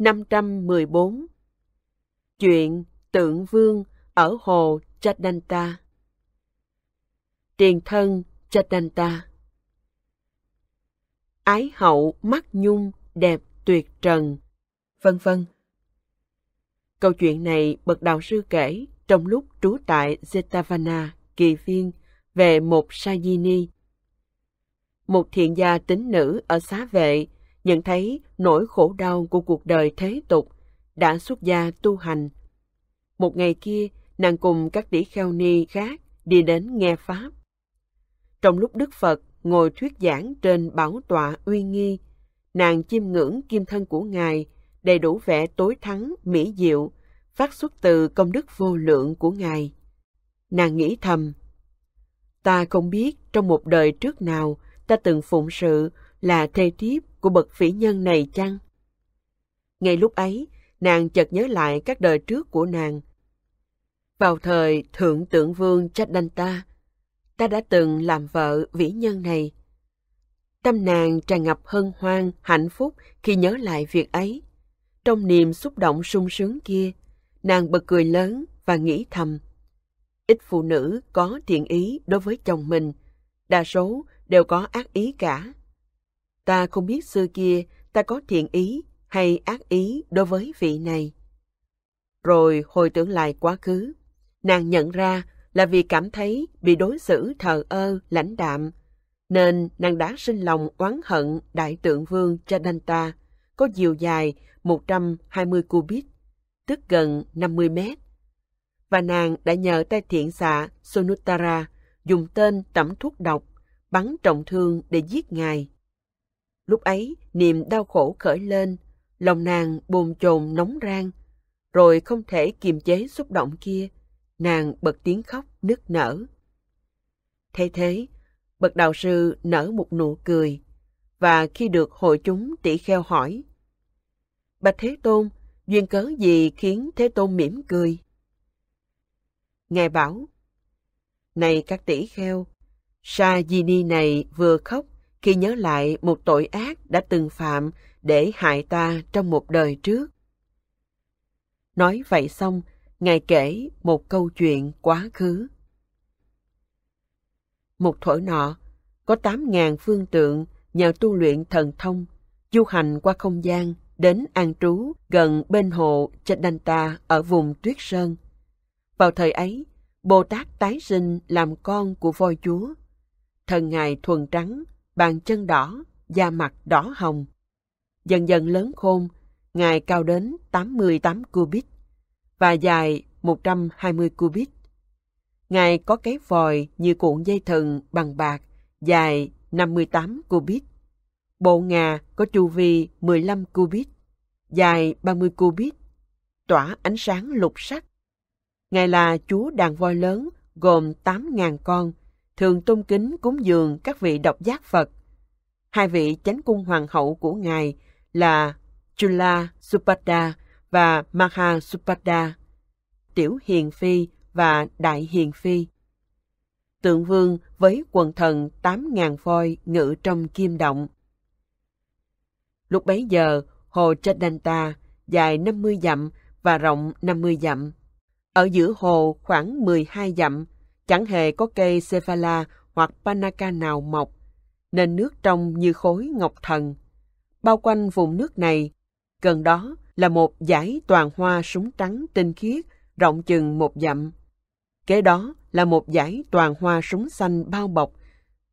514 Chuyện Tượng Vương ở hồ Chadanta Tiền thân Chadanta Ái hậu mắt nhung đẹp tuyệt trần Vân vân Câu chuyện này bậc đạo sư kể trong lúc trú tại Zetavana, kỳ viên, về một Sajini. Một thiện gia tính nữ ở xá vệ nhận thấy nỗi khổ đau của cuộc đời thế tục, đã xuất gia tu hành. Một ngày kia, nàng cùng các tỷ kheo ni khác đi đến nghe Pháp. Trong lúc Đức Phật ngồi thuyết giảng trên bảo tọa uy nghi, nàng chiêm ngưỡng kim thân của Ngài, đầy đủ vẻ tối thắng, mỹ diệu, phát xuất từ công đức vô lượng của Ngài. Nàng nghĩ thầm, ta không biết trong một đời trước nào ta từng phụng sự là thê thiếp của bậc phỉ nhân này chăng? Ngay lúc ấy, nàng chợt nhớ lại các đời trước của nàng. Vào thời Thượng Tượng Vương Chadanta, ta đã từng làm vợ vĩ nhân này. Tâm nàng tràn ngập hân hoan, hạnh phúc khi nhớ lại việc ấy. Trong niềm xúc động sung sướng kia, nàng bật cười lớn và nghĩ thầm. Ít phụ nữ có thiện ý đối với chồng mình, đa số đều có ác ý cả ta không biết xưa kia ta có thiện ý hay ác ý đối với vị này. Rồi hồi tưởng lại quá khứ, nàng nhận ra là vì cảm thấy bị đối xử thờ ơ, lãnh đạm, nên nàng đã sinh lòng oán hận đại tượng vương Chadanta có chiều dài 120 cubit, tức gần 50 mét. Và nàng đã nhờ tay thiện xạ Sonutara dùng tên tẩm thuốc độc bắn trọng thương để giết ngài. Lúc ấy, niềm đau khổ khởi lên, lòng nàng bồn chồn nóng rang, rồi không thể kiềm chế xúc động kia, nàng bật tiếng khóc nức nở. Thế thế, bậc đạo sư nở một nụ cười, và khi được hội chúng tỷ kheo hỏi, Bạch Thế Tôn, duyên cớ gì khiến Thế Tôn mỉm cười? Ngài bảo, Này các tỷ kheo, Sa Di Ni này vừa khóc khi nhớ lại một tội ác đã từng phạm để hại ta trong một đời trước. Nói vậy xong, Ngài kể một câu chuyện quá khứ. Một thổi nọ, có tám ngàn phương tượng nhờ tu luyện thần thông, du hành qua không gian đến an trú gần bên hồ Chedanta ở vùng Tuyết Sơn. Vào thời ấy, Bồ Tát tái sinh làm con của voi chúa. Thần Ngài thuần trắng, bàn chân đỏ, da mặt đỏ hồng. Dần dần lớn khôn, ngài cao đến 88 cubit và dài 120 cubit. Ngài có cái vòi như cuộn dây thần bằng bạc, dài 58 cubit. Bộ ngà có chu vi 15 cubit, dài 30 cubit, tỏa ánh sáng lục sắc. Ngài là chúa đàn voi lớn gồm 8.000 con, thường tôn kính cúng dường các vị độc giác Phật. Hai vị chánh cung hoàng hậu của ngài là Chula Supada và Maha Supada, Tiểu Hiền Phi và Đại Hiền Phi. Tượng vương với quần thần 8.000 voi ngự trong kim động. Lúc bấy giờ, hồ Chadanta dài 50 dặm và rộng 50 dặm. Ở giữa hồ khoảng 12 dặm, Chẳng hề có cây Cephala hoặc Panaka nào mọc, nên nước trong như khối ngọc thần. Bao quanh vùng nước này, gần đó là một dải toàn hoa súng trắng tinh khiết rộng chừng một dặm. Kế đó là một dải toàn hoa súng xanh bao bọc,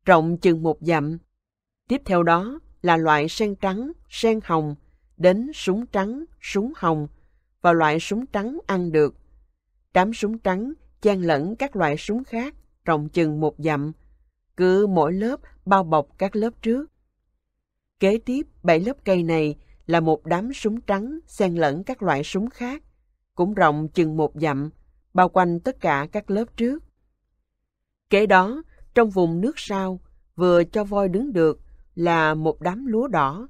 rộng chừng một dặm. Tiếp theo đó là loại sen trắng, sen hồng, đến súng trắng, súng hồng và loại súng trắng ăn được. Đám súng trắng chen lẫn các loại súng khác, rộng chừng một dặm. Cứ mỗi lớp bao bọc các lớp trước. Kế tiếp, bảy lớp cây này là một đám súng trắng xen lẫn các loại súng khác, cũng rộng chừng một dặm, bao quanh tất cả các lớp trước. Kế đó, trong vùng nước sau, vừa cho voi đứng được là một đám lúa đỏ.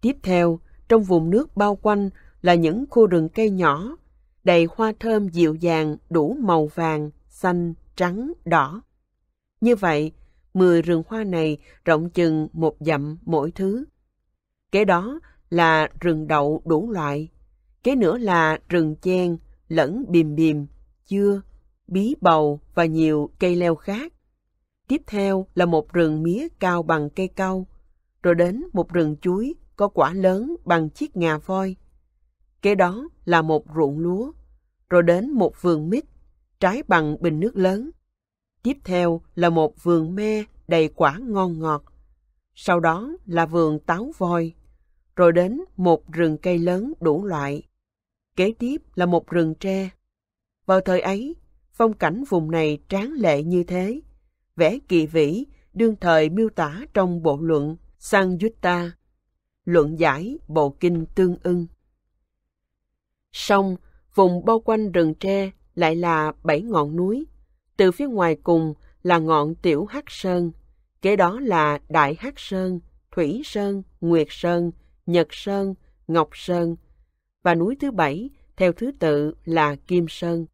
Tiếp theo, trong vùng nước bao quanh là những khu rừng cây nhỏ, đầy hoa thơm dịu dàng đủ màu vàng, xanh, trắng, đỏ. Như vậy, 10 rừng hoa này rộng chừng một dặm mỗi thứ. Kế đó là rừng đậu đủ loại, kế nữa là rừng chen, lẫn bìm bìm, dưa, bí bầu và nhiều cây leo khác. Tiếp theo là một rừng mía cao bằng cây cau, rồi đến một rừng chuối có quả lớn bằng chiếc ngà voi kế đó là một ruộng lúa, rồi đến một vườn mít, trái bằng bình nước lớn. Tiếp theo là một vườn me đầy quả ngon ngọt. Sau đó là vườn táo voi, rồi đến một rừng cây lớn đủ loại. Kế tiếp là một rừng tre. Vào thời ấy, phong cảnh vùng này tráng lệ như thế, vẽ kỳ vĩ đương thời miêu tả trong bộ luận Sanjutta, luận giải bộ kinh tương ưng. Song, vùng bao quanh rừng tre lại là bảy ngọn núi. Từ phía ngoài cùng là ngọn Tiểu Hắc Sơn, kế đó là Đại Hắc Sơn, Thủy Sơn, Nguyệt Sơn, Nhật Sơn, Ngọc Sơn. Và núi thứ bảy, theo thứ tự là Kim Sơn.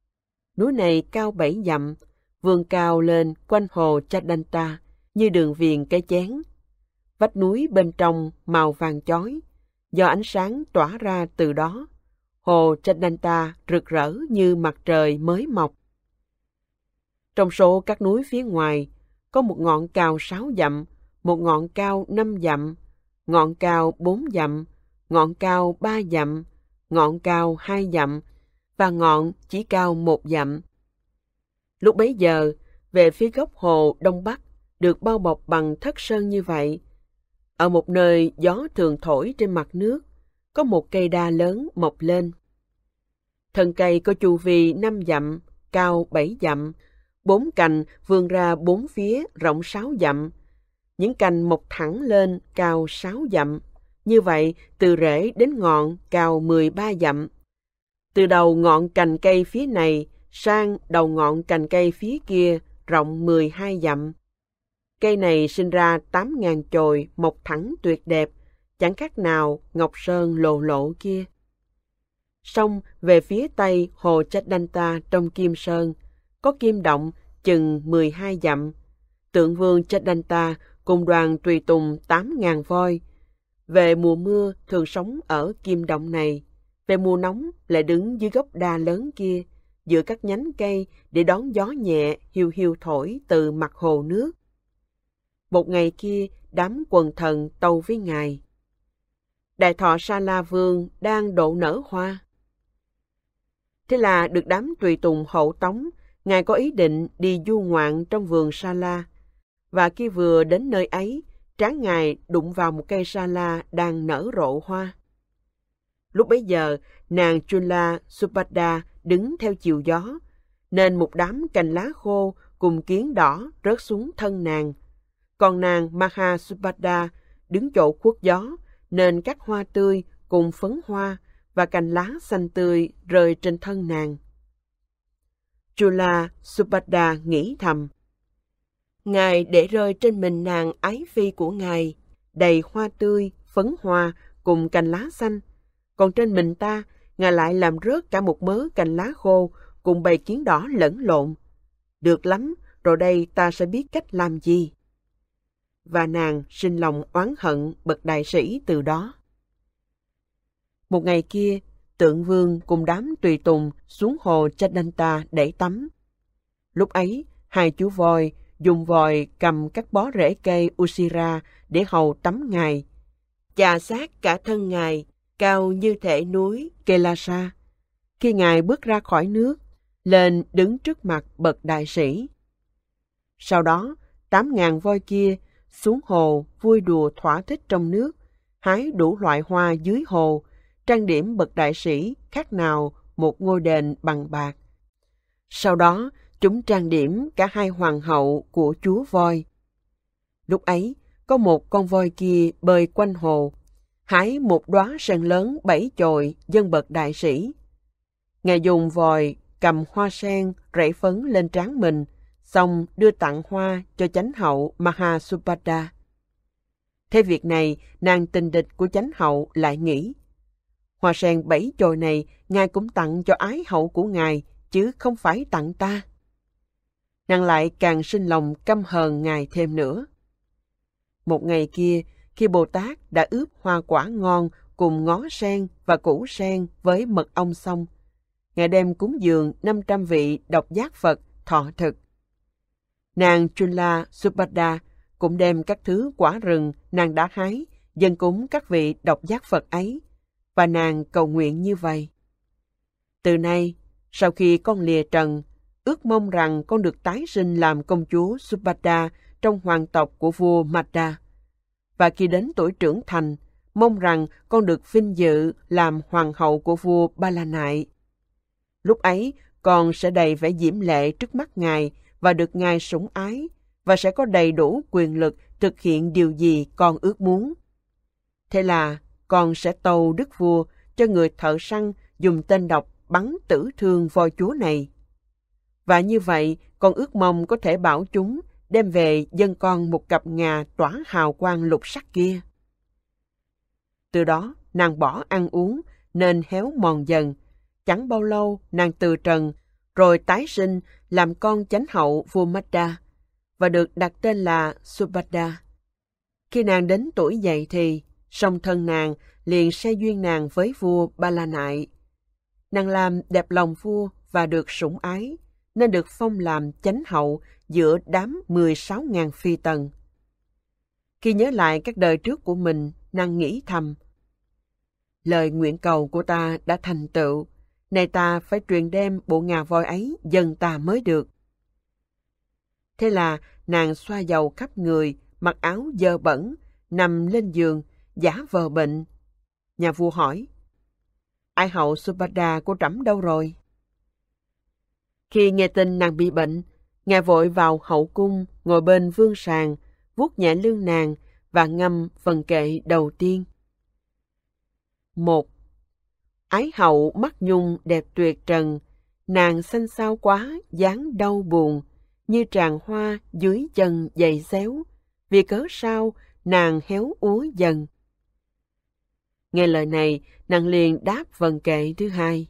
Núi này cao bảy dặm, vươn cao lên quanh hồ Chadanta như đường viền cái chén. Vách núi bên trong màu vàng chói, do ánh sáng tỏa ra từ đó. Hồ Chananta rực rỡ như mặt trời mới mọc. Trong số các núi phía ngoài, có một ngọn cao sáu dặm, một ngọn cao năm dặm, ngọn cao bốn dặm, ngọn cao ba dặm, ngọn cao hai dặm và ngọn chỉ cao một dặm. Lúc bấy giờ, về phía góc hồ Đông Bắc được bao bọc bằng thất sơn như vậy. Ở một nơi gió thường thổi trên mặt nước, có một cây đa lớn mọc lên. Thân cây có chu vi 5 dặm, cao 7 dặm, bốn cành vươn ra bốn phía rộng 6 dặm. Những cành mọc thẳng lên cao 6 dặm. Như vậy, từ rễ đến ngọn cao 13 dặm. Từ đầu ngọn cành cây phía này sang đầu ngọn cành cây phía kia rộng 12 dặm. Cây này sinh ra 8.000 chồi mọc thẳng tuyệt đẹp, chẳng khác nào Ngọc Sơn lộ lộ kia. Sông về phía tây hồ Chadanta trong Kim Sơn, có kim động chừng 12 dặm. Tượng vương Chadanta cùng đoàn tùy tùng 8.000 voi. Về mùa mưa thường sống ở kim động này, về mùa nóng lại đứng dưới gốc đa lớn kia, giữa các nhánh cây để đón gió nhẹ hiu hiu thổi từ mặt hồ nước. Một ngày kia, đám quần thần tâu với ngài đại thọ sa la vương đang độ nở hoa. Thế là được đám tùy tùng hậu tống, ngài có ý định đi du ngoạn trong vườn sa la. Và khi vừa đến nơi ấy, tráng ngài đụng vào một cây sa la đang nở rộ hoa. Lúc bấy giờ, nàng Chula Supada đứng theo chiều gió, nên một đám cành lá khô cùng kiến đỏ rớt xuống thân nàng. Còn nàng Maha Supada đứng chỗ khuất gió, nên các hoa tươi cùng phấn hoa và cành lá xanh tươi rơi trên thân nàng. Chula Subhadda nghĩ thầm. Ngài để rơi trên mình nàng ái phi của Ngài, đầy hoa tươi, phấn hoa cùng cành lá xanh. Còn trên mình ta, Ngài lại làm rớt cả một mớ cành lá khô cùng bầy kiến đỏ lẫn lộn. Được lắm, rồi đây ta sẽ biết cách làm gì và nàng sinh lòng oán hận bậc đại sĩ từ đó. Một ngày kia, tượng vương cùng đám tùy tùng xuống hồ Chadanta để tắm. Lúc ấy, hai chú voi dùng vòi cầm các bó rễ cây Usira để hầu tắm ngài. Chà sát cả thân ngài, cao như thể núi Kelasa. Khi ngài bước ra khỏi nước, lên đứng trước mặt bậc đại sĩ. Sau đó, tám ngàn voi kia xuống hồ vui đùa thỏa thích trong nước, hái đủ loại hoa dưới hồ, trang điểm bậc đại sĩ khác nào một ngôi đền bằng bạc. Sau đó, chúng trang điểm cả hai hoàng hậu của chúa voi. Lúc ấy, có một con voi kia bơi quanh hồ, hái một đóa sen lớn bảy chồi dân bậc đại sĩ. Ngài dùng vòi cầm hoa sen rảy phấn lên trán mình, xong đưa tặng hoa cho chánh hậu Mahasupada. Thế việc này, nàng tình địch của chánh hậu lại nghĩ. Hoa sen bảy chồi này, ngài cũng tặng cho ái hậu của ngài, chứ không phải tặng ta. Nàng lại càng sinh lòng căm hờn ngài thêm nữa. Một ngày kia, khi Bồ Tát đã ướp hoa quả ngon cùng ngó sen và củ sen với mật ong xong, ngài đem cúng dường 500 vị độc giác Phật thọ thực Nàng Chula Subhada cũng đem các thứ quả rừng nàng đã hái dân cúng các vị độc giác Phật ấy và nàng cầu nguyện như vậy. Từ nay, sau khi con lìa trần, ước mong rằng con được tái sinh làm công chúa Subhada trong hoàng tộc của vua Madha. Và khi đến tuổi trưởng thành, mong rằng con được vinh dự làm hoàng hậu của vua Ba La Nại. Lúc ấy, con sẽ đầy vẻ diễm lệ trước mắt ngài và được Ngài sủng ái và sẽ có đầy đủ quyền lực thực hiện điều gì con ước muốn. Thế là con sẽ tâu đức vua cho người thợ săn dùng tên độc bắn tử thương voi chúa này. Và như vậy, con ước mong có thể bảo chúng đem về dân con một cặp ngà tỏa hào quang lục sắc kia. Từ đó, nàng bỏ ăn uống, nên héo mòn dần. Chẳng bao lâu, nàng từ trần rồi tái sinh làm con chánh hậu vua Mada và được đặt tên là Subhadda. Khi nàng đến tuổi dậy thì, song thân nàng liền xe duyên nàng với vua Ba La Nại. Nàng làm đẹp lòng vua và được sủng ái, nên được phong làm chánh hậu giữa đám 16.000 phi tần. Khi nhớ lại các đời trước của mình, nàng nghĩ thầm. Lời nguyện cầu của ta đã thành tựu, nay ta phải truyền đem bộ ngà voi ấy dần ta mới được. Thế là nàng xoa dầu khắp người, mặc áo dơ bẩn, nằm lên giường, giả vờ bệnh. Nhà vua hỏi, ai hậu Subhada của trẫm đâu rồi? Khi nghe tin nàng bị bệnh, ngài vội vào hậu cung, ngồi bên vương sàng, vuốt nhẹ lưng nàng và ngâm phần kệ đầu tiên. Một Ái hậu mắt nhung đẹp tuyệt trần, nàng xanh xao quá, dáng đau buồn, như tràng hoa dưới chân dày xéo, vì cớ sao nàng héo úa dần. Nghe lời này, nàng liền đáp vần kệ thứ hai.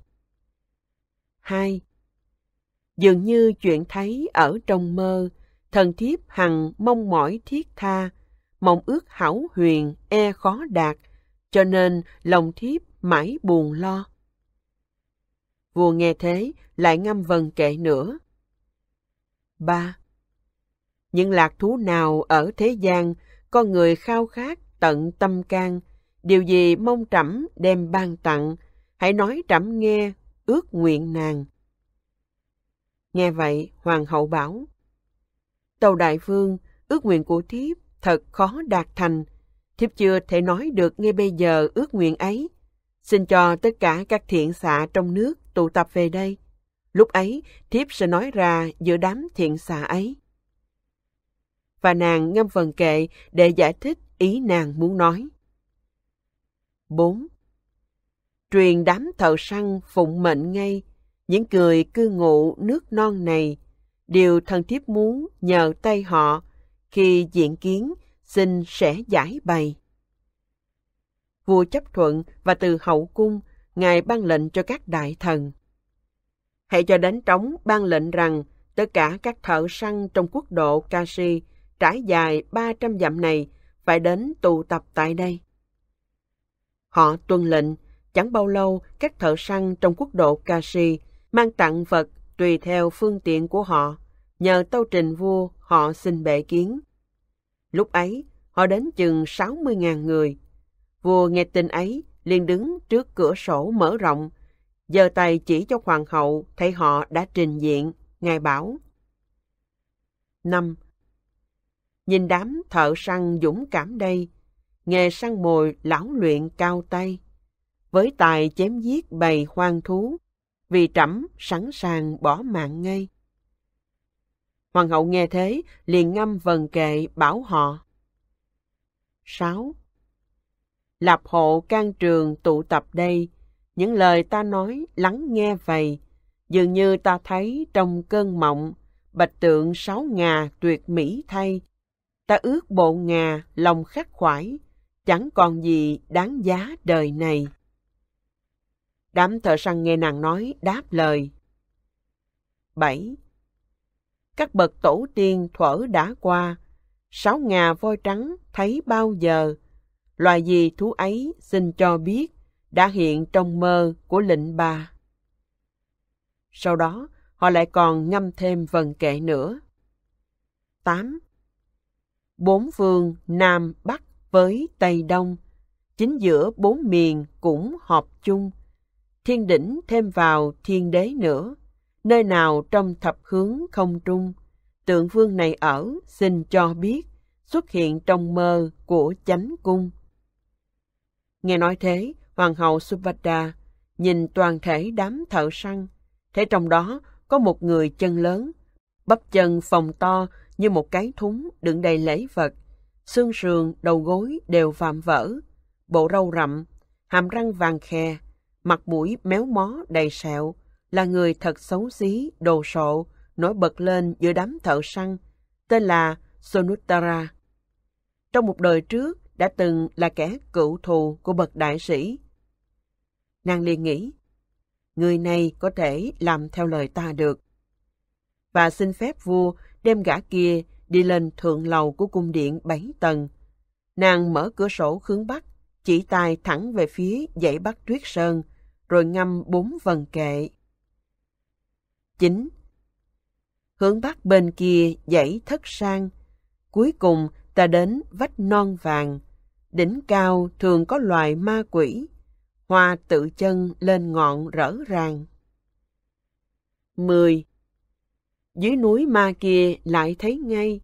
Hai. Dường như chuyện thấy ở trong mơ, thần thiếp hằng mong mỏi thiết tha, mong ước hảo huyền, e khó đạt, cho nên lòng thiếp mãi buồn lo. Vua nghe thế, lại ngâm vần kệ nữa. 3. Những lạc thú nào ở thế gian, con người khao khát tận tâm can, điều gì mong trẫm đem ban tặng, hãy nói trẫm nghe, ước nguyện nàng. Nghe vậy, hoàng hậu bảo, Tàu đại vương, ước nguyện của thiếp thật khó đạt thành, thiếp chưa thể nói được ngay bây giờ ước nguyện ấy. Xin cho tất cả các thiện xạ trong nước tụ tập về đây. Lúc ấy, thiếp sẽ nói ra giữa đám thiện xạ ấy. Và nàng ngâm phần kệ để giải thích ý nàng muốn nói. 4. Truyền đám thợ săn phụng mệnh ngay, những cười cư ngụ nước non này, điều thần thiếp muốn nhờ tay họ khi diện kiến xin sẽ giải bày vua chấp thuận và từ hậu cung, ngài ban lệnh cho các đại thần. Hãy cho đánh trống ban lệnh rằng tất cả các thợ săn trong quốc độ Kashi trải dài 300 dặm này phải đến tụ tập tại đây. Họ tuân lệnh, chẳng bao lâu các thợ săn trong quốc độ Kashi mang tặng vật tùy theo phương tiện của họ. Nhờ tâu trình vua, họ xin bệ kiến. Lúc ấy, họ đến chừng 60.000 người, Vua nghe tin ấy, liền đứng trước cửa sổ mở rộng, giơ tay chỉ cho hoàng hậu thấy họ đã trình diện, ngài bảo. năm Nhìn đám thợ săn dũng cảm đây, nghề săn mồi lão luyện cao tay, với tài chém giết bầy hoang thú, vì trẫm sẵn sàng bỏ mạng ngay. Hoàng hậu nghe thế, liền ngâm vần kệ bảo họ. 6. Lạp hộ can trường tụ tập đây, những lời ta nói lắng nghe vầy, dường như ta thấy trong cơn mộng, bạch tượng sáu ngà tuyệt mỹ thay. Ta ước bộ ngà lòng khắc khoải, chẳng còn gì đáng giá đời này. Đám thợ săn nghe nàng nói đáp lời. bảy Các bậc tổ tiên thuở đã qua, sáu ngà voi trắng thấy bao giờ, loài gì thú ấy xin cho biết đã hiện trong mơ của lệnh bà. Sau đó, họ lại còn ngâm thêm vần kệ nữa. 8. Bốn phương Nam Bắc với Tây Đông, chính giữa bốn miền cũng họp chung. Thiên đỉnh thêm vào thiên đế nữa, nơi nào trong thập hướng không trung, tượng vương này ở xin cho biết xuất hiện trong mơ của chánh cung Nghe nói thế, Hoàng hậu Subhadra nhìn toàn thể đám thợ săn. Thế trong đó có một người chân lớn, bắp chân phồng to như một cái thúng đựng đầy lễ vật. Xương sườn, đầu gối đều vạm vỡ, bộ râu rậm, hàm răng vàng khe, mặt mũi méo mó đầy sẹo, là người thật xấu xí, đồ sộ, nổi bật lên giữa đám thợ săn, tên là Sonuttara. Trong một đời trước, đã từng là kẻ cựu thù của bậc đại sĩ. Nàng liền nghĩ, người này có thể làm theo lời ta được. Và xin phép vua đem gã kia đi lên thượng lầu của cung điện bảy tầng. Nàng mở cửa sổ hướng bắc, chỉ tay thẳng về phía dãy bắc tuyết sơn, rồi ngâm bốn vần kệ. 9. Hướng bắc bên kia dãy thất sang, cuối cùng ta đến vách non vàng, Đỉnh cao thường có loài ma quỷ, hoa tự chân lên ngọn rỡ ràng. 10. Dưới núi ma kia lại thấy ngay,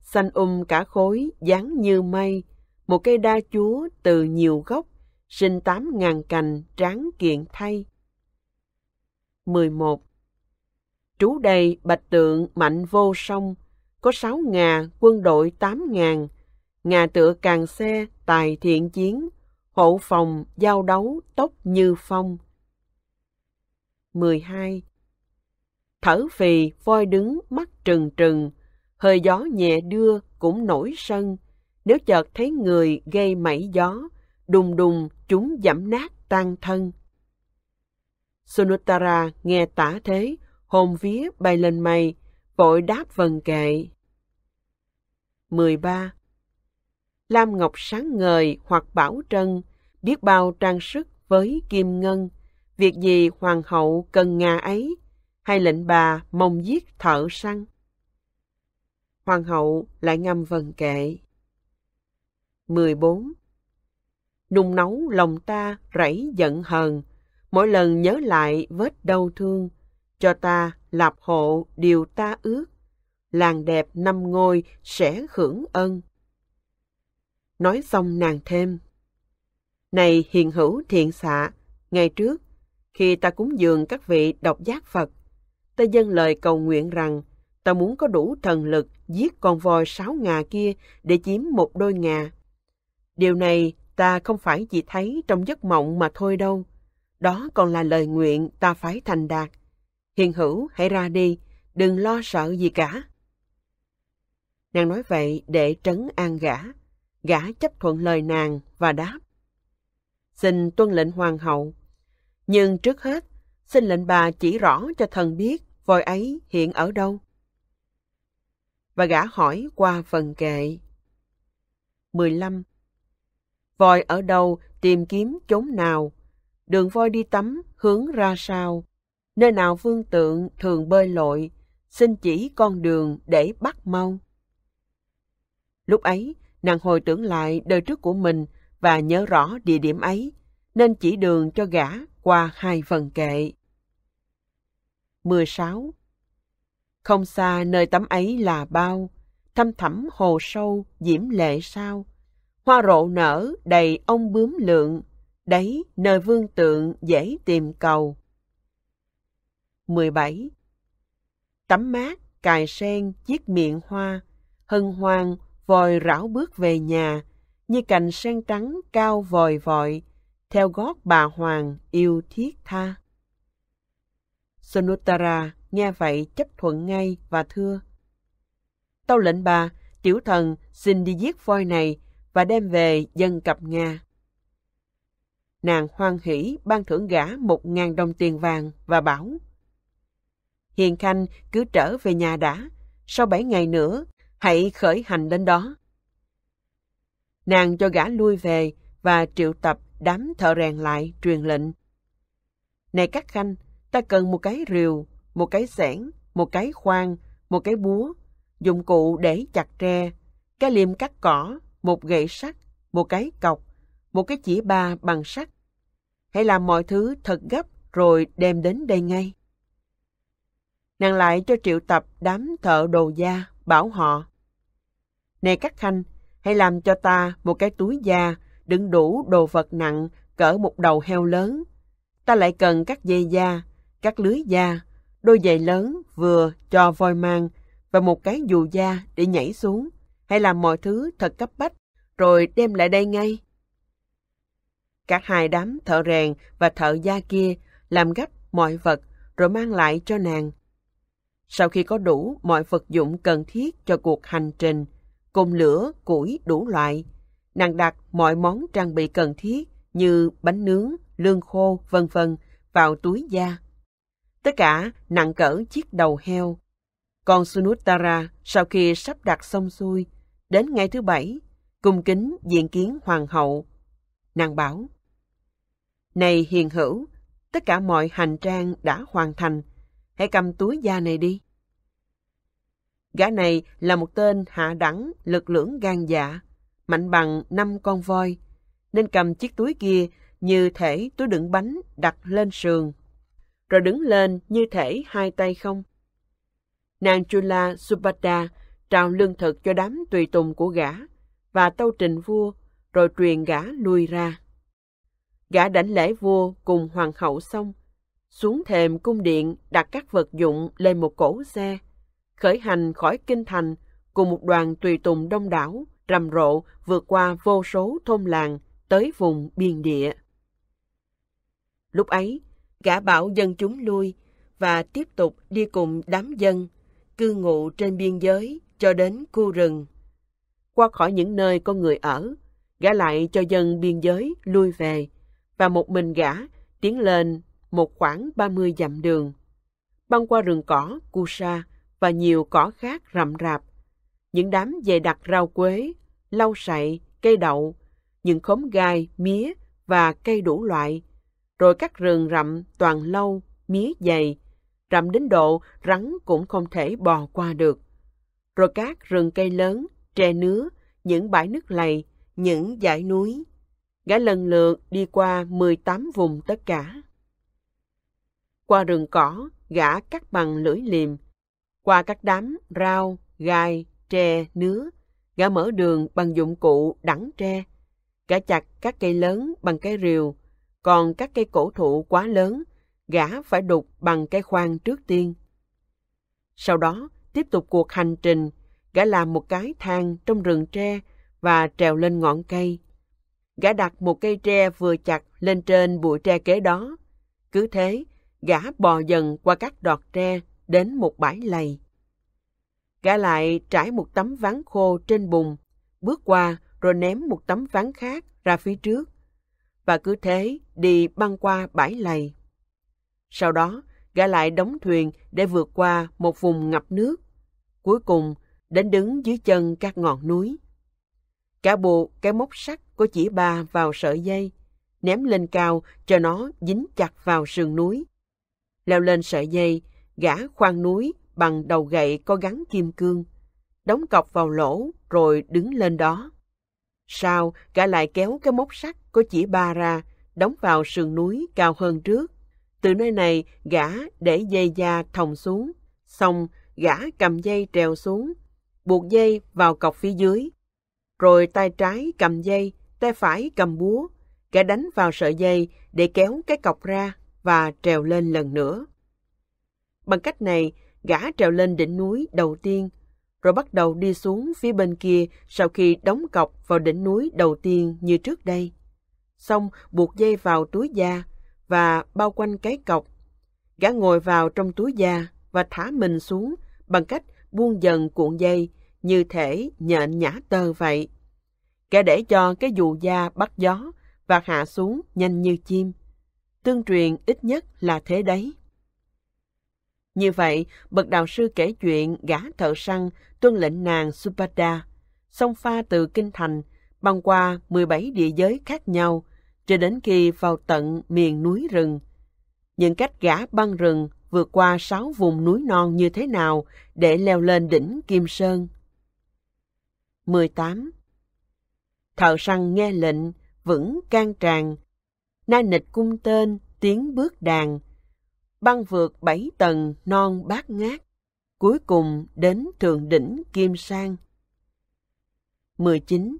xanh um cả khối, dáng như mây, một cây đa chúa từ nhiều gốc, sinh tám ngàn cành, tráng kiện thay. 11. Trú đầy bạch tượng mạnh vô song, có sáu ngà, quân đội tám ngàn, ngà tựa càng xe, tài thiện chiến, hộ phòng giao đấu tốc như phong. 12. Thở phì, voi đứng, mắt trừng trừng, hơi gió nhẹ đưa cũng nổi sân, nếu chợt thấy người gây mảy gió, đùng đùng chúng giảm nát tan thân. Sunutara nghe tả thế, hồn vía bay lên mây, vội đáp vần kệ. 13 lam ngọc sáng ngời hoặc bảo trân, biết bao trang sức với kim ngân, việc gì hoàng hậu cần ngà ấy, hay lệnh bà mong giết thợ săn. Hoàng hậu lại ngâm vần kệ. 14. Nung nấu lòng ta rẫy giận hờn, mỗi lần nhớ lại vết đau thương, cho ta lạp hộ điều ta ước, làng đẹp năm ngôi sẽ hưởng ân nói xong nàng thêm. Này hiền hữu thiện xạ, ngày trước, khi ta cúng dường các vị đọc giác Phật, ta dâng lời cầu nguyện rằng ta muốn có đủ thần lực giết con voi sáu ngà kia để chiếm một đôi ngà. Điều này ta không phải chỉ thấy trong giấc mộng mà thôi đâu. Đó còn là lời nguyện ta phải thành đạt. Hiền hữu hãy ra đi, đừng lo sợ gì cả. Nàng nói vậy để trấn an gã gã chấp thuận lời nàng và đáp. Xin tuân lệnh hoàng hậu. Nhưng trước hết, xin lệnh bà chỉ rõ cho thần biết voi ấy hiện ở đâu. Và gã hỏi qua phần kệ. 15. Voi ở đâu, tìm kiếm chốn nào, đường voi đi tắm, hướng ra sao, nơi nào vương tượng thường bơi lội, xin chỉ con đường để bắt mau. Lúc ấy, Nàng hồi tưởng lại đời trước của mình và nhớ rõ địa điểm ấy, nên chỉ đường cho gã qua hai phần kệ. 16. Không xa nơi tắm ấy là bao, thăm thẳm hồ sâu diễm lệ sao, hoa rộ nở đầy ông bướm lượng, đấy nơi vương tượng dễ tìm cầu. 17. Tắm mát, cài sen, chiếc miệng hoa, hân hoàng vòi rảo bước về nhà, như cành sen trắng cao vòi vọi, theo gót bà Hoàng yêu thiết tha. Sonutara nghe vậy chấp thuận ngay và thưa. Tâu lệnh bà, tiểu thần xin đi giết voi này và đem về dân cập Nga. Nàng hoan hỷ ban thưởng gã một ngàn đồng tiền vàng và bảo. Hiền Khanh cứ trở về nhà đã, sau bảy ngày nữa hãy khởi hành đến đó. Nàng cho gã lui về và triệu tập đám thợ rèn lại truyền lệnh. Này các khanh, ta cần một cái rìu, một cái xẻng, một cái khoan, một cái búa, dụng cụ để chặt tre, cái liềm cắt cỏ, một gậy sắt, một cái cọc, một cái chỉ ba bằng sắt. Hãy làm mọi thứ thật gấp rồi đem đến đây ngay. Nàng lại cho triệu tập đám thợ đồ da bảo họ Nè các khanh, hãy làm cho ta một cái túi da đựng đủ đồ vật nặng cỡ một đầu heo lớn. Ta lại cần các dây da, các lưới da, đôi giày lớn vừa cho voi mang và một cái dù da để nhảy xuống. Hãy làm mọi thứ thật cấp bách rồi đem lại đây ngay. các hai đám thợ rèn và thợ da kia làm gấp mọi vật rồi mang lại cho nàng. Sau khi có đủ mọi vật dụng cần thiết cho cuộc hành trình, cồn lửa, củi đủ loại, nàng đặt mọi món trang bị cần thiết như bánh nướng, lương khô, vân vân vào túi da. Tất cả nặng cỡ chiếc đầu heo. Còn Sunutara sau khi sắp đặt xong xuôi, đến ngày thứ bảy, cung kính diện kiến hoàng hậu. Nàng bảo, Này hiền hữu, tất cả mọi hành trang đã hoàn thành, hãy cầm túi da này đi. Gã này là một tên hạ đẳng, lực lưỡng gan dạ, mạnh bằng năm con voi, nên cầm chiếc túi kia như thể túi đựng bánh đặt lên sườn, rồi đứng lên như thể hai tay không. Nàng Chula Subhada trao lương thực cho đám tùy tùng của gã và tâu trình vua, rồi truyền gã lui ra. Gã đảnh lễ vua cùng hoàng hậu xong, xuống thềm cung điện đặt các vật dụng lên một cổ xe, khởi hành khỏi kinh thành cùng một đoàn tùy tùng đông đảo, rầm rộ vượt qua vô số thôn làng tới vùng biên địa. Lúc ấy, gã bảo dân chúng lui và tiếp tục đi cùng đám dân, cư ngụ trên biên giới cho đến khu rừng. Qua khỏi những nơi có người ở, gã lại cho dân biên giới lui về và một mình gã tiến lên một khoảng 30 dặm đường. Băng qua rừng cỏ, cusa và nhiều cỏ khác rậm rạp. Những đám dày đặc rau quế, lau sậy, cây đậu, những khóm gai, mía và cây đủ loại. Rồi các rừng rậm toàn lâu, mía dày, rậm đến độ rắn cũng không thể bò qua được. Rồi các rừng cây lớn, tre nứa, những bãi nước lầy, những dãy núi. Gã lần lượt đi qua 18 vùng tất cả. Qua rừng cỏ, gã cắt bằng lưỡi liềm. Qua các đám rau, gai, tre, nứa, gã mở đường bằng dụng cụ đẳng tre. Gã chặt các cây lớn bằng cái rìu, còn các cây cổ thụ quá lớn, gã phải đục bằng cái khoan trước tiên. Sau đó, tiếp tục cuộc hành trình, gã làm một cái thang trong rừng tre và trèo lên ngọn cây. Gã đặt một cây tre vừa chặt lên trên bụi tre kế đó. Cứ thế, gã bò dần qua các đọt tre đến một bãi lầy. Gã lại trải một tấm ván khô trên bùn, bước qua rồi ném một tấm ván khác ra phía trước và cứ thế đi băng qua bãi lầy. Sau đó, gã lại đóng thuyền để vượt qua một vùng ngập nước. Cuối cùng, đến đứng dưới chân các ngọn núi. Cả bộ cái móc sắt của chỉ ba vào sợi dây, ném lên cao cho nó dính chặt vào sườn núi leo lên sợi dây, gã khoan núi bằng đầu gậy có gắn kim cương, đóng cọc vào lỗ rồi đứng lên đó. Sau, gã lại kéo cái móc sắt có chỉ ba ra, đóng vào sườn núi cao hơn trước. Từ nơi này, gã để dây da thòng xuống, xong gã cầm dây trèo xuống, buộc dây vào cọc phía dưới. Rồi tay trái cầm dây, tay phải cầm búa, gã đánh vào sợi dây để kéo cái cọc ra và trèo lên lần nữa. Bằng cách này, gã trèo lên đỉnh núi đầu tiên, rồi bắt đầu đi xuống phía bên kia sau khi đóng cọc vào đỉnh núi đầu tiên như trước đây. Xong buộc dây vào túi da và bao quanh cái cọc. Gã ngồi vào trong túi da và thả mình xuống bằng cách buông dần cuộn dây như thể nhện nhã tơ vậy. Gã để cho cái dù da bắt gió và hạ xuống nhanh như chim. Tương truyền ít nhất là thế đấy. Như vậy, bậc đạo sư kể chuyện gã thợ săn tuân lệnh nàng Supada, xông pha từ Kinh Thành, băng qua 17 địa giới khác nhau, cho đến khi vào tận miền núi rừng. Những cách gã băng rừng vượt qua sáu vùng núi non như thế nào để leo lên đỉnh Kim Sơn. 18. Thợ săn nghe lệnh, vững can tràng, na nịch cung tên, tiến bước đàn. Băng vượt bảy tầng non bát ngát, cuối cùng đến thượng đỉnh Kim Sang. 19.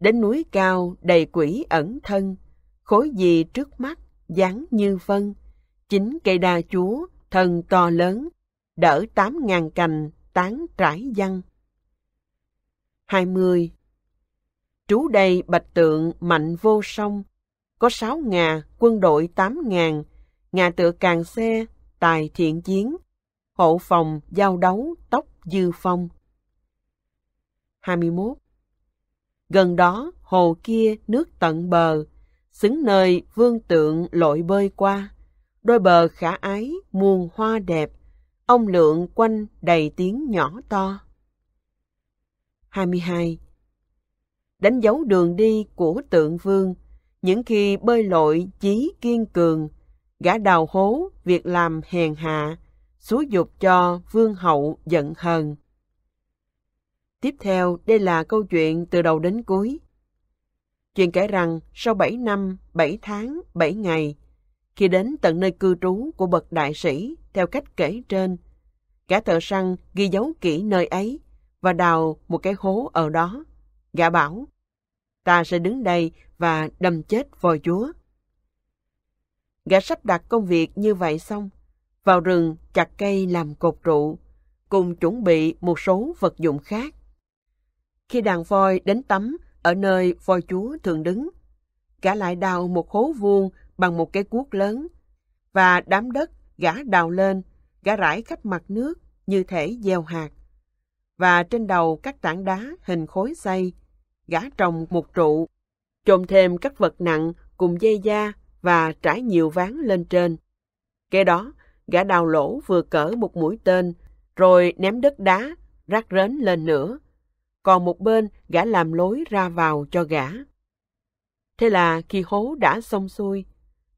Đến núi cao đầy quỷ ẩn thân, khối gì trước mắt, dáng như vân. Chính cây đa chúa, thân to lớn, đỡ tám ngàn cành, tán trải văn. 20. Trú đầy bạch tượng mạnh vô song, có sáu ngà, quân đội tám ngàn, ngà tựa càng xe, tài thiện chiến, hộ phòng, giao đấu, tóc dư phong. 21. Gần đó, hồ kia nước tận bờ, xứng nơi vương tượng lội bơi qua. Đôi bờ khả ái, muôn hoa đẹp, ông lượng quanh đầy tiếng nhỏ to. 22. Đánh dấu đường đi của tượng vương, những khi bơi lội chí kiên cường, gã đào hố việc làm hèn hạ, xúi dục cho vương hậu giận hờn. Tiếp theo, đây là câu chuyện từ đầu đến cuối. Chuyện kể rằng sau bảy năm, bảy tháng, bảy ngày, khi đến tận nơi cư trú của bậc đại sĩ theo cách kể trên, gã thợ săn ghi dấu kỹ nơi ấy và đào một cái hố ở đó. Gã bảo, ta sẽ đứng đây và đâm chết voi chúa. Gã sắp đặt công việc như vậy xong, vào rừng chặt cây làm cột trụ, cùng chuẩn bị một số vật dụng khác. Khi đàn voi đến tắm ở nơi voi chúa thường đứng, gã lại đào một hố vuông bằng một cái cuốc lớn và đám đất gã đào lên, gã rải khắp mặt nước như thể gieo hạt. Và trên đầu các tảng đá hình khối xây, gã trồng một trụ trộn thêm các vật nặng cùng dây da và trải nhiều ván lên trên. Kế đó, gã đào lỗ vừa cỡ một mũi tên, rồi ném đất đá, rác rến lên nữa. Còn một bên, gã làm lối ra vào cho gã. Thế là khi hố đã xong xuôi,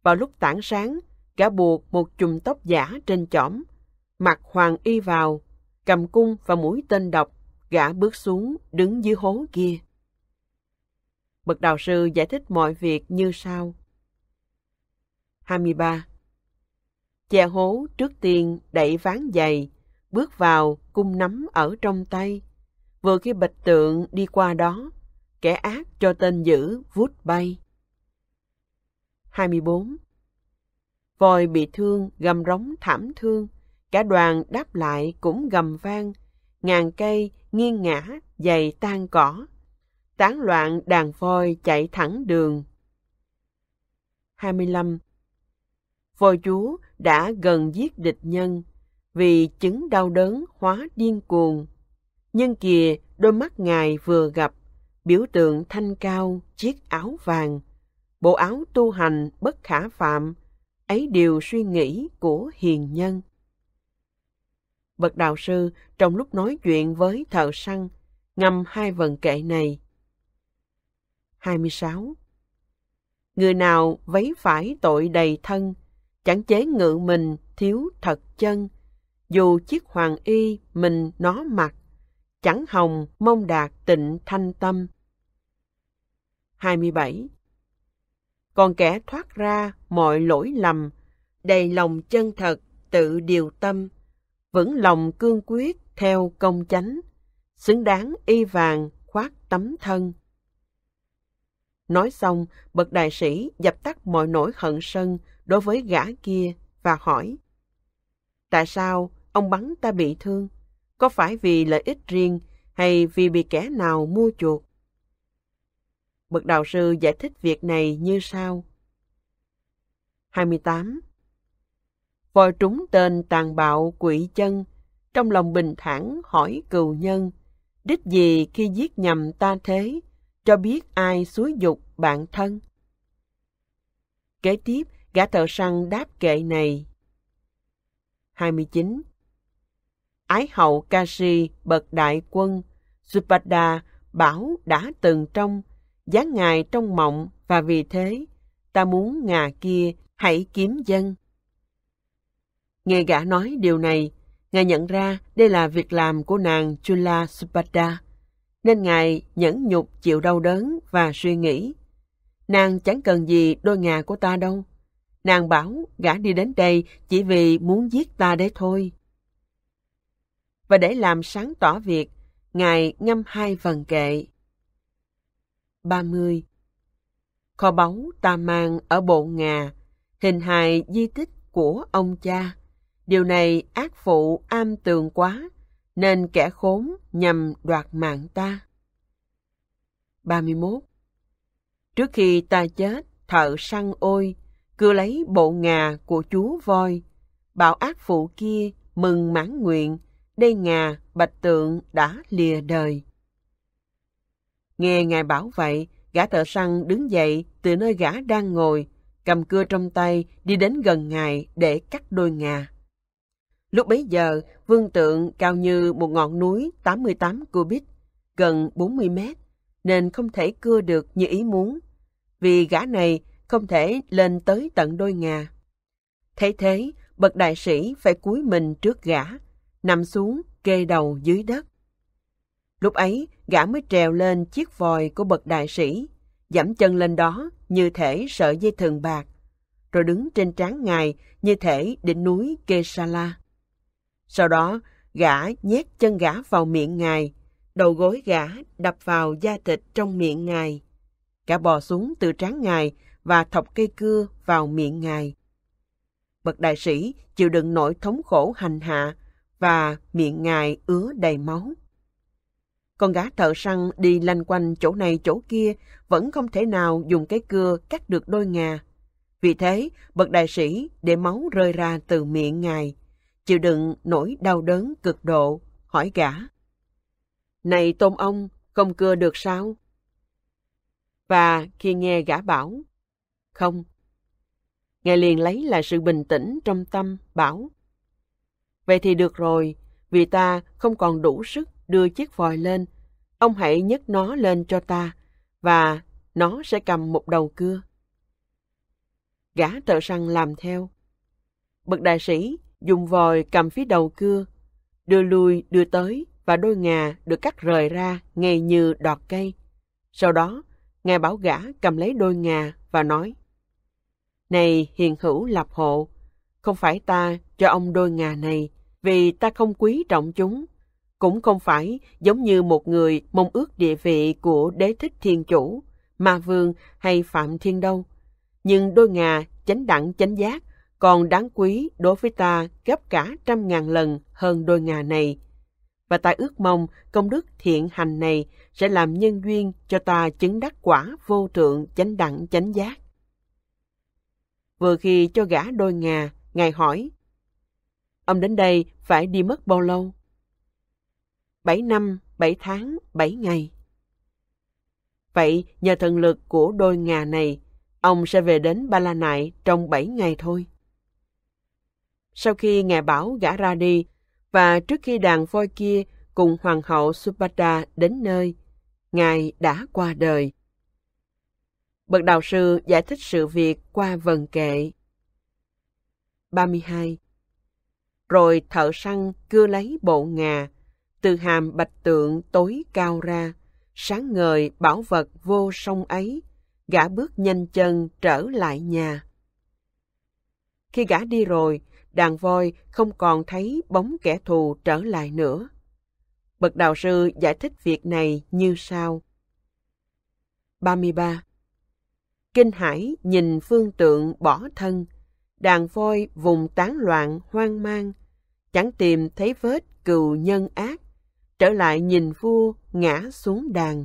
vào lúc tảng sáng, gã buộc một chùm tóc giả trên chõm, mặc hoàng y vào, cầm cung và mũi tên độc, gã bước xuống đứng dưới hố kia. Bậc đạo sư giải thích mọi việc như sau. 23. Chè hố trước tiên đẩy ván dày, bước vào cung nắm ở trong tay. Vừa khi bạch tượng đi qua đó, kẻ ác cho tên dữ vút bay. 24. Voi bị thương gầm rống thảm thương, cả đoàn đáp lại cũng gầm vang, ngàn cây nghiêng ngã dày tan cỏ tán loạn đàn voi chạy thẳng đường. 25. Voi chúa đã gần giết địch nhân, vì chứng đau đớn hóa điên cuồng. Nhưng kìa, đôi mắt ngài vừa gặp, biểu tượng thanh cao, chiếc áo vàng, bộ áo tu hành bất khả phạm, ấy điều suy nghĩ của hiền nhân. Bậc đạo sư trong lúc nói chuyện với thợ săn, ngâm hai vần kệ này. 26 Người nào vấy phải tội đầy thân, chẳng chế ngự mình thiếu thật chân, dù chiếc hoàng y mình nó mặc, chẳng hồng mong đạt tịnh thanh tâm. 27. Còn kẻ thoát ra mọi lỗi lầm, đầy lòng chân thật, tự điều tâm, vững lòng cương quyết theo công chánh, xứng đáng y vàng khoác tấm thân. Nói xong, bậc đại sĩ dập tắt mọi nỗi hận sân đối với gã kia và hỏi. Tại sao ông bắn ta bị thương? Có phải vì lợi ích riêng hay vì bị kẻ nào mua chuộc? Bậc đạo sư giải thích việc này như sau. 28. Vòi trúng tên tàn bạo quỷ chân, trong lòng bình thản hỏi cừu nhân, đích gì khi giết nhầm ta thế, cho biết ai xúi dục bạn thân. Kế tiếp, gã thợ săn đáp kệ này. 29. Ái hậu Kashi bậc đại quân Supada bảo đã từng trong dáng ngài trong mộng và vì thế ta muốn ngà kia hãy kiếm dân. Nghe gã nói điều này, ngài nhận ra đây là việc làm của nàng Chula Supada nên Ngài nhẫn nhục chịu đau đớn và suy nghĩ. Nàng chẳng cần gì đôi ngà của ta đâu. Nàng bảo gã đi đến đây chỉ vì muốn giết ta đấy thôi. Và để làm sáng tỏ việc, Ngài ngâm hai phần kệ. 30. Kho báu ta mang ở bộ ngà, hình hài di tích của ông cha. Điều này ác phụ am tường quá, nên kẻ khốn nhằm đoạt mạng ta. 31. Trước khi ta chết, thợ săn ôi, cưa lấy bộ ngà của chú voi. Bảo ác phụ kia mừng mãn nguyện, đây ngà bạch tượng đã lìa đời. Nghe ngài bảo vậy, gã thợ săn đứng dậy từ nơi gã đang ngồi, cầm cưa trong tay đi đến gần ngài để cắt đôi ngà. Lúc bấy giờ, vương tượng cao như một ngọn núi 88 cubit, gần 40 mét, nên không thể cưa được như ý muốn, vì gã này không thể lên tới tận đôi ngà. Thế thế, bậc đại sĩ phải cúi mình trước gã, nằm xuống kê đầu dưới đất. Lúc ấy, gã mới trèo lên chiếc vòi của bậc đại sĩ, giảm chân lên đó như thể sợ dây thừng bạc, rồi đứng trên trán ngài như thể đỉnh núi Kesala. Sau đó, gã nhét chân gã vào miệng ngài, đầu gối gã đập vào da thịt trong miệng ngài. Gã bò xuống từ trán ngài và thọc cây cưa vào miệng ngài. Bậc đại sĩ chịu đựng nỗi thống khổ hành hạ và miệng ngài ứa đầy máu. Con gã thợ săn đi lanh quanh chỗ này chỗ kia vẫn không thể nào dùng cái cưa cắt được đôi ngà. Vì thế, bậc đại sĩ để máu rơi ra từ miệng ngài chịu đựng nỗi đau đớn cực độ, hỏi gã. Này tôm ông, không cưa được sao? Và khi nghe gã bảo, không. Ngài liền lấy lại sự bình tĩnh trong tâm, bảo. Vậy thì được rồi, vì ta không còn đủ sức đưa chiếc vòi lên. Ông hãy nhấc nó lên cho ta, và nó sẽ cầm một đầu cưa. Gã thợ săn làm theo. Bậc đại sĩ dùng vòi cầm phía đầu cưa, đưa lui đưa tới và đôi ngà được cắt rời ra ngay như đọt cây. Sau đó, ngài bảo gã cầm lấy đôi ngà và nói Này hiền hữu lập hộ, không phải ta cho ông đôi ngà này vì ta không quý trọng chúng, cũng không phải giống như một người mong ước địa vị của đế thích thiên chủ, ma vương hay phạm thiên đâu. Nhưng đôi ngà chánh đẳng chánh giác còn đáng quý đối với ta gấp cả trăm ngàn lần hơn đôi ngà này. Và ta ước mong công đức thiện hành này sẽ làm nhân duyên cho ta chứng đắc quả vô thượng chánh đẳng chánh giác. Vừa khi cho gã đôi ngà, Ngài hỏi, Ông đến đây phải đi mất bao lâu? Bảy năm, bảy tháng, bảy ngày. Vậy nhờ thần lực của đôi ngà này, ông sẽ về đến Ba La Nại trong bảy ngày thôi sau khi nghe bảo gã ra đi và trước khi đàn voi kia cùng hoàng hậu Subhadra đến nơi, ngài đã qua đời. Bậc đạo sư giải thích sự việc qua vần kệ. 32. Rồi thợ săn cưa lấy bộ ngà, từ hàm bạch tượng tối cao ra, sáng ngời bảo vật vô sông ấy, gã bước nhanh chân trở lại nhà. Khi gã đi rồi, đàn voi không còn thấy bóng kẻ thù trở lại nữa. Bậc đạo sư giải thích việc này như sau. 33. Kinh hải nhìn phương tượng bỏ thân, đàn voi vùng tán loạn hoang mang, chẳng tìm thấy vết cừu nhân ác, trở lại nhìn vua ngã xuống đàn.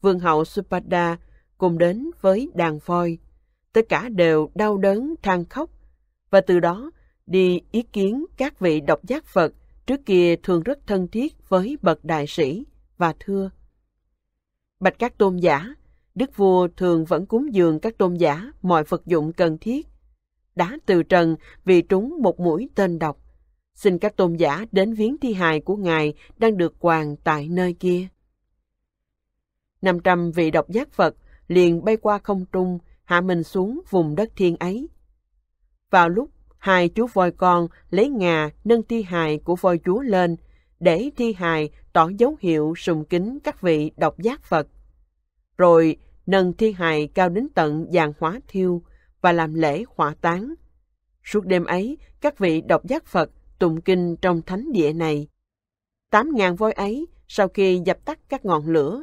Vương hậu Supada cùng đến với đàn voi, tất cả đều đau đớn than khóc và từ đó đi ý kiến các vị độc giác Phật trước kia thường rất thân thiết với bậc đại sĩ và thưa. Bạch các tôn giả, Đức Vua thường vẫn cúng dường các tôn giả mọi vật dụng cần thiết. Đã từ trần vì trúng một mũi tên độc. Xin các tôn giả đến viếng thi hài của Ngài đang được quàng tại nơi kia. 500 vị độc giác Phật liền bay qua không trung, hạ mình xuống vùng đất thiên ấy, vào lúc hai chú voi con lấy ngà nâng thi hài của voi chúa lên, để thi hài tỏ dấu hiệu sùng kính các vị độc giác Phật. Rồi nâng thi hài cao đến tận vàng hóa thiêu và làm lễ hỏa táng. Suốt đêm ấy, các vị độc giác Phật tụng kinh trong thánh địa này. Tám ngàn voi ấy, sau khi dập tắt các ngọn lửa,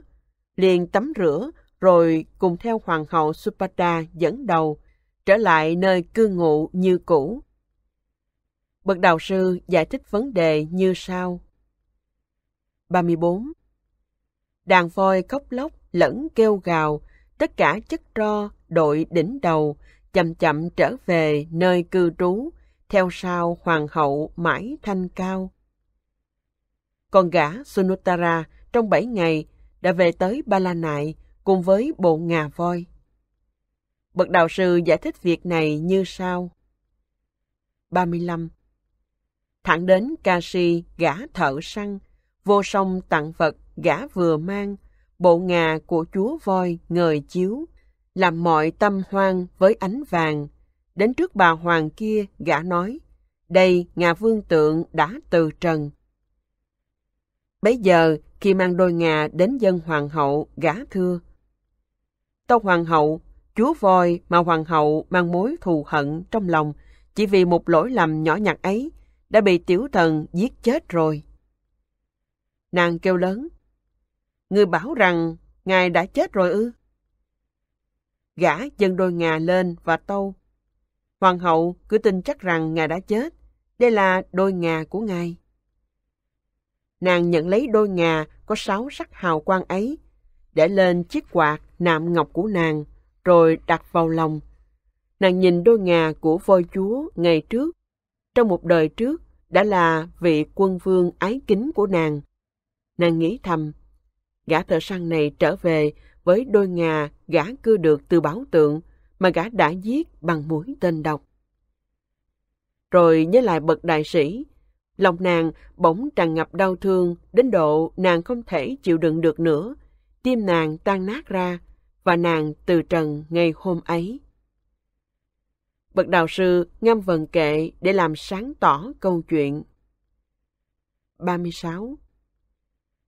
liền tắm rửa rồi cùng theo hoàng hậu Supada dẫn đầu trở lại nơi cư ngụ như cũ. Bậc đạo sư giải thích vấn đề như sau. 34. Đàn voi khóc lóc lẫn kêu gào, tất cả chất tro đội đỉnh đầu, chậm chậm trở về nơi cư trú, theo sau hoàng hậu mãi thanh cao. Con gã Sunutara trong bảy ngày đã về tới Balanai cùng với bộ ngà voi. Bậc đạo sư giải thích việc này như sau. 35. Thẳng đến ca si gã thợ săn, vô sông tặng vật gã vừa mang, bộ ngà của chúa voi ngời chiếu, làm mọi tâm hoang với ánh vàng. Đến trước bà hoàng kia gã nói, đây ngà vương tượng đã từ trần. Bấy giờ, khi mang đôi ngà đến dân hoàng hậu, gã thưa. Tâu hoàng hậu chúa voi mà hoàng hậu mang mối thù hận trong lòng chỉ vì một lỗi lầm nhỏ nhặt ấy đã bị tiểu thần giết chết rồi. Nàng kêu lớn, Người bảo rằng ngài đã chết rồi ư? Gã dâng đôi ngà lên và tâu. Hoàng hậu cứ tin chắc rằng ngài đã chết. Đây là đôi ngà của ngài. Nàng nhận lấy đôi ngà có sáu sắc hào quang ấy để lên chiếc quạt nạm ngọc của nàng rồi đặt vào lòng. Nàng nhìn đôi ngà của voi chúa ngày trước, trong một đời trước đã là vị quân vương ái kính của nàng. Nàng nghĩ thầm, gã thợ săn này trở về với đôi ngà gã cưa được từ bảo tượng mà gã đã giết bằng mũi tên độc. Rồi nhớ lại bậc đại sĩ, lòng nàng bỗng tràn ngập đau thương đến độ nàng không thể chịu đựng được nữa, tim nàng tan nát ra và nàng từ trần ngày hôm ấy. Bậc đạo sư ngâm vần kệ để làm sáng tỏ câu chuyện. 36.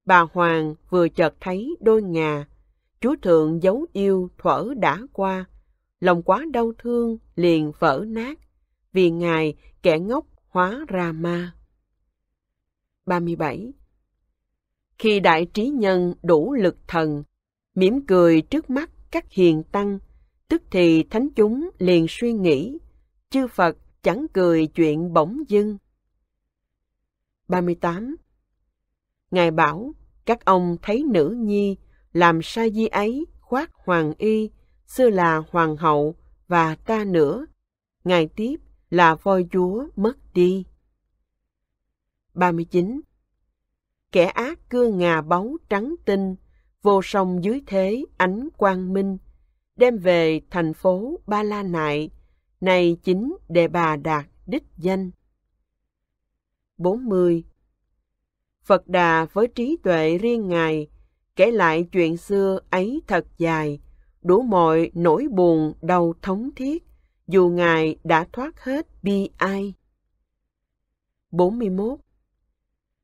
Bà Hoàng vừa chợt thấy đôi ngà, chúa thượng giấu yêu thuở đã qua, lòng quá đau thương liền vỡ nát, vì ngài kẻ ngốc hóa ra ma. 37. Khi đại trí nhân đủ lực thần, mỉm cười trước mắt các hiền tăng, tức thì thánh chúng liền suy nghĩ, chư Phật chẳng cười chuyện bỗng dưng. 38. Ngài bảo, các ông thấy nữ nhi, làm sa di ấy, khoác hoàng y, xưa là hoàng hậu, và ta nữa. Ngài tiếp là voi chúa mất đi. 39. Kẻ ác cưa ngà báu trắng tinh, vô song dưới thế ánh quang minh, đem về thành phố Ba La Nại, này chính đề bà đạt đích danh. 40. Phật Đà với trí tuệ riêng Ngài, kể lại chuyện xưa ấy thật dài, đủ mọi nỗi buồn đau thống thiết, dù Ngài đã thoát hết bi ai. 41.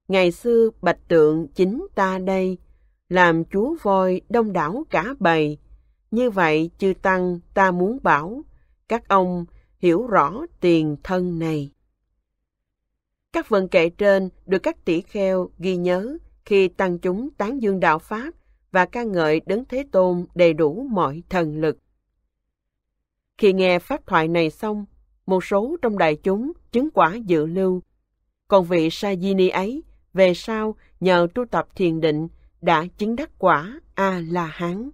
Ngày xưa bạch tượng chính ta đây, làm chúa voi đông đảo cả bầy. Như vậy, chư Tăng ta muốn bảo, các ông hiểu rõ tiền thân này. Các vần kệ trên được các tỷ kheo ghi nhớ khi tăng chúng tán dương đạo Pháp và ca ngợi đấng Thế Tôn đầy đủ mọi thần lực. Khi nghe pháp thoại này xong, một số trong đại chúng chứng quả dự lưu. Còn vị Sajini ấy, về sau nhờ tu tập thiền định đã chứng đắc quả A-la-hán.